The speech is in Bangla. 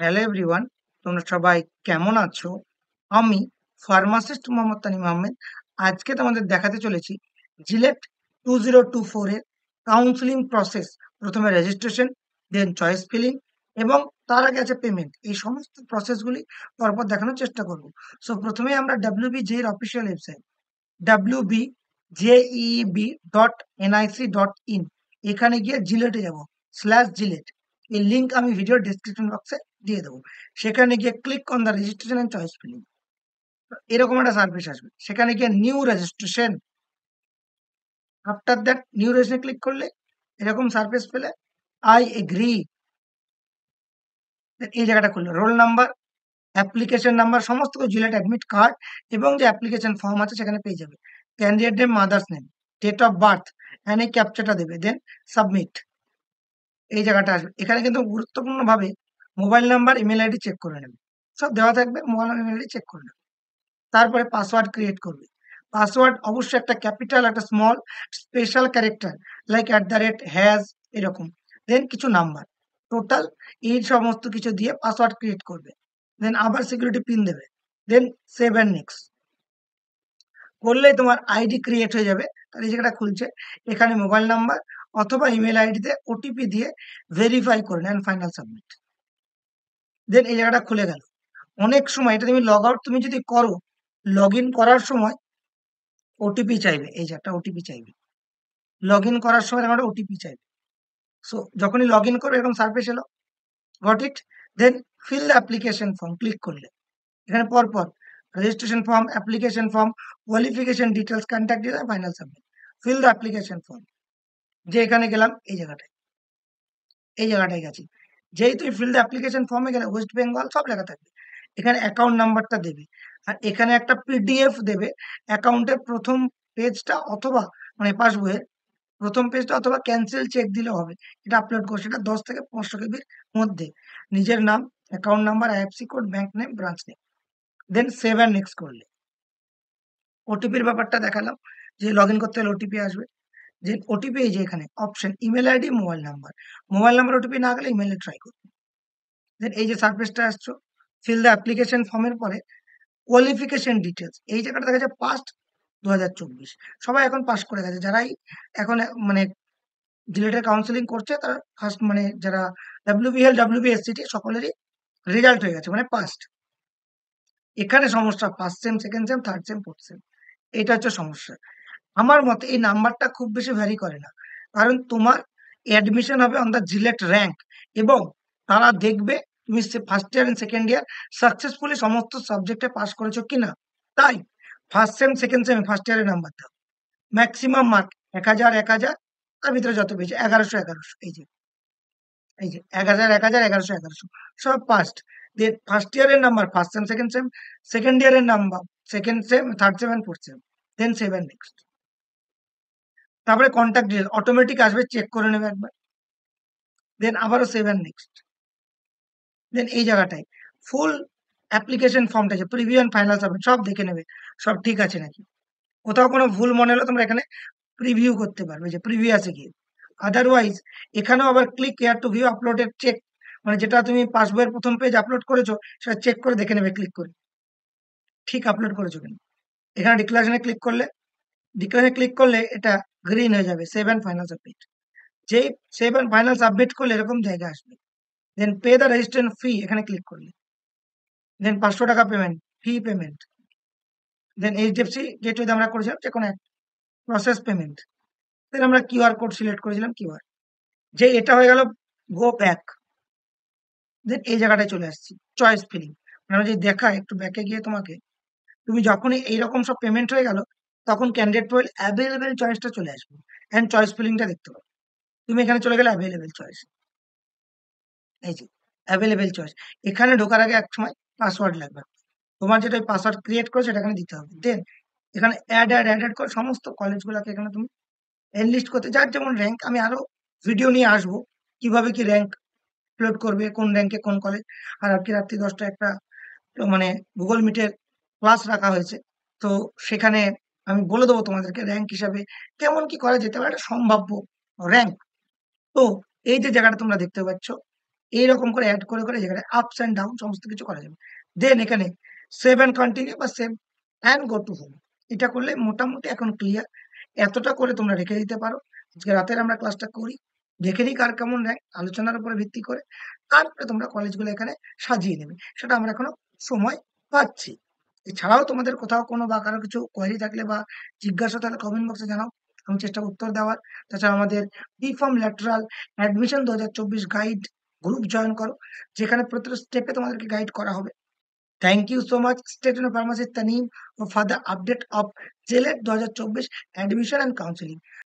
হ্যালো এভরিওয়ান তোমরা সবাই কেমন আছো আমি ফার্মাসিস্ট মোহাম্মদ তানিম আহমেদ আজকে তোমাদের দেখাতে চলেছি জিলেট টু জিরো টু ফোরের কাউন্সিলিং প্রসেস প্রথমে রেজিস্ট্রেশন দেন চয়েস ফিলিং এবং তার আগে আছে পেমেন্ট এই সমস্ত প্রসেসগুলি পরপর দেখানোর চেষ্টা করব সো প্রথমে আমরা ডাব্লিউ বি জে এর official website W B J B dot NIC dot in এখানে গিয়ে জিলেটে যাব স্ল্যাশ জিলেট এই লিঙ্ক আমি ভিডিও ডিসক্রিপশন বক্সে দিয়ে দেবো সেখানে গিয়ে click on the registration and choice filling এরকম একটা সার্ভিস আসবে সেখানে গিয়ে new registration after that new registration click করলে এরকম সার্ভিস পেলে আই এগ্রি এই জায়গাটা খুললো রোল নাম্বার অ্যাপ্লিকেশন নাম্বার সমস্ত কিছু জিলেট অ্যাডমিট কার্ড এবং যে অ্যাপ্লিকেশন ফর্ম আছে সেখানে পেয়ে যাবে candidate name mother's name date of birth and এই ক্যাপচারটা দেবে দেন সাবমিট এই জায়গাটা আসবে এখানে কিন্তু গুরুত্বপূর্ণভাবে mobile number email ID check করে নেবে সব দেওয়া থাকবে মোবাইল ইমেল আইডি চেক করে নেবে তারপরে পাসওয়ার্ড ক্রিয়েট করবে পাসওয়ার্ড অবশ্যই একটা ক্যাপিটাল একটা small special character like at the rate hash এরকম দেন কিছু নাম্বার টোটাল এই সমস্ত কিছু দিয়ে পাসওয়ার্ড ক্রিয়েট করবে দেন আবার সিকিউরিটি পিন দেবে দেন সেভ অ্যান্ড নেক্সট করলেই তোমার আইডি ক্রিয়েট হয়ে যাবে তাহলে যেটা খুলছে এখানে মোবাইল নাম্বার অথবা ইমেল আইডিতে ওটিপি দিয়ে ভেরিফাই করে নেন ফাইনাল সাবমিট দেন এই জায়গাটা খুলে গেল অনেক সময় এটা তুমি লগ আউট তুমি যদি করো লগ করার সময় ওটিপি চাইবে এই জায়গাটা ওটিপি চাইবে লগ করার সময় আমার ওটিপি চাইবে সো যখনই লগ ইন করবে এরকম সার্ভিস এলো got it then fill the application form click করলে এখানে পরপর registration form application form qualification details contact detail final submit fill the application form যে এখানে গেলাম এই জায়গাটায় এই জায়গাটায় গেছি যেহেতু এই ফিল্ড অ্যাপ্লিকেশন ফর্ম এখানে ওয়েস্ট বেঙ্গল সব লেখা থাকবে এখানে অ্যাকাউন্ট নাম্বারটা দেবে আর এখানে একটা পিডিএফ দেবে অ্যাকাউন্টের প্রথম পেজটা অথবা মানে পাসবইয়ের প্রথম পেজটা অথবা ক্যান্সেল চেক দিলে হবে এটা আপলোড করো সেটা দশ থেকে পনেরোশো কেবির মধ্যে নিজের নাম account number IFSC code bank name branch name then save and next করলে ওটিপির ব্যাপারটা দেখালাম যে লগ ইন করতে হলে ওটিপি আসবে যে ওটিপি এই যে এখানে option email ID mobile number mobile number OTP না গেলে ইমেলে ট্রাই করবে দেন এই যে সার্ভিসটা আসছো ফিল দ্য অ্যাপ্লিকেশন ফর্মের পরে কোয়ালিফিকেশন ডিটেলস এই জায়গাটা দেখা যায় পাস্ট দু সবাই এখন পাস করে গেছে যারাই এখন মানে জিলেটের কাউন্সিলিং করছে তার ফার্স্ট মানে যারা ডাব্লিউবিএল ডাব্লিউবিএসসিটি সকলেরই রেজাল্ট হয়ে গেছে মানে পাস্ট এখানে সমস্যা first sem second sem third sem fourth sem এটা হচ্ছে সমস্যা আমার মতে এই নাম্বারটা খুব বেশি ভ্যারি করে না কারণ তোমার অ্যাডমিশন হবে অন দ্য জিলেট র্যাঙ্ক এবং তারা দেখবে তুমি first year and second year successfully সমস্ত সাবজেক্টে পাস করেছো কিনা তাই first sem second sem first ইয়ারের নাম্বার দাও ম্যাক্সিমাম মার্ক এক হাজার এক হাজার তার ভিতরে যত পেয়েছে এগারোশো এগারোশো এই যে এই যে এক হাজার এক হাজার এগারোশো এগারোশো সব ফার্স্ট দিয়ে ফার্স্ট ইয়ারের number first sem second sem second ইয়ারের number second sem third sem fourth sem then save and next তারপরে কন্ট্যাক্ট ডিটেল অটোমেটিক আসবে চেক করে নেবে একবার দেন আবারও সেভ অ্যান্ড নেক্সট দেন এই জায়গাটায় ফুল অ্যাপ্লিকেশন ফর্মটা আছে প্রিভিউ অ্যান্ড ফাইনাল সাবমিট সব দেখে নেবে সব ঠিক আছে নাকি কোথাও কোনো ভুল মনে হলো তোমরা এখানে প্রিভিউ করতে পারবে যে প্রিভিউ আছে কি আদারওয়াইজ এখানেও আবার ক্লিক কেয়ার টু ভিউ আপলোডের চেক মানে যেটা তুমি পাসবইয়ের প্রথম পেজ আপলোড করেছো সেটা চেক করে দেখে নেবে ক্লিক করে ঠিক আপলোড করেছো কিনা এখানে ডিক্লারেশনে ক্লিক করলে ডিক্লারেশনে ক্লিক করলে এটা গ্রিন হয়ে যাবে সেভেন অ্যান্ড ফাইনাল যেই সেভেন অ্যান্ড ফাইনাল করলে এরকম জায়গা আসবে then pay the registrant fee এখানে ক্লিক করলে দেন পাঁচশো টাকা payment fee payment then HDFC যদি আমরা করেছিলাম যে কোনো এক প্রসেস পেমেন্ট দেন আমরা কিউআর কোড সিলেক্ট করেছিলাম কিউআর যে এটা হয়ে গেল গো ব্যাক দেন এই জায়গাটায় চলে আসছি চয়েস ফিলিং মানে যদি দেখা একটু ব্যাকে গিয়ে তোমাকে তুমি যখনই এইরকম সব পেমেন্ট হয়ে গেল তখন ক্যান্ডিডেট ফুয়েল অ্যাভেলেবেল চয়েসটা চলে আসবে অ্যান্ড চয়েস ফিলিংটা দেখতে পাবে তুমি এখানে চলে গেলে অ্যাভেলেবেল চয়েস এই যে অ্যাভেলেবেল চয়েস এখানে ঢোকার আগে এক সময় পাসওয়ার্ড লাগবে তোমার যেটা পাসওয়ার্ড ক্রিয়েট করে সেটা এখানে দিতে হবে দেন এখানে অ্যাড অ্যাড অ্যাড করে সমস্ত কলেজগুলোকে এখানে তুমি এনলিস্ট করতে যার যেমন র্যাঙ্ক আমি আরও ভিডিও নিয়ে আসবো কিভাবে কি র্যাঙ্ক আপলোড করবে কোন র্যাঙ্কে কোন কলেজ আর আজকে রাত্রি দশটা একটা মানে গুগল মিটের ক্লাস রাখা হয়েছে তো সেখানে আমি বলে দেবো তোমাদেরকে র্যাঙ্ক হিসাবে কেমন কি করা যেতে পারে একটা সম্ভাব্য র্যাঙ্ক তো এই যে জায়গাটা তোমরা দেখতে পাচ্ছ এইরকম করে অ্যাড করে করে যেখানে আপস অ্যান্ড ডাউন সমস্ত কিছু করা যাবে দেন এখানে সেভ অ্যান্ড কন্টিনিউ বা save and go to home এটা করলে মোটামুটি এখন ক্লিয়ার এতটা করে তোমরা রেখে দিতে পারো আজকে রাতের আমরা ক্লাসটা করি দেখে নিই কার কেমন র্যাঙ্ক আলোচনার উপরে ভিত্তি করে তারপরে তোমরা কলেজগুলো এখানে সাজিয়ে নেবে সেটা আমরা এখনো সময় পাচ্ছি এছাড়াও তোমাদের কোথাও কোনো বা কারো কিছু কোয়ারি থাকলে বা জিজ্ঞাসা তাহলে কমেন্ট বক্সে জানাও আমি চেষ্টা উত্তর দেওয়ার তাছাড়া আমাদের বি ফর্ম ল্যাটারাল অ্যাডমিশন দু গাইড গ্রুপ জয়েন করো যেখানে প্রত্যেক স্টেপে তোমাদেরকে গাইড করা হবে thank you so much state union pharmacy Tanim for the update of JELET দু হাজার চব্বিশ অ্যাডমিশন অ্যান্ড কাউন্সিলিং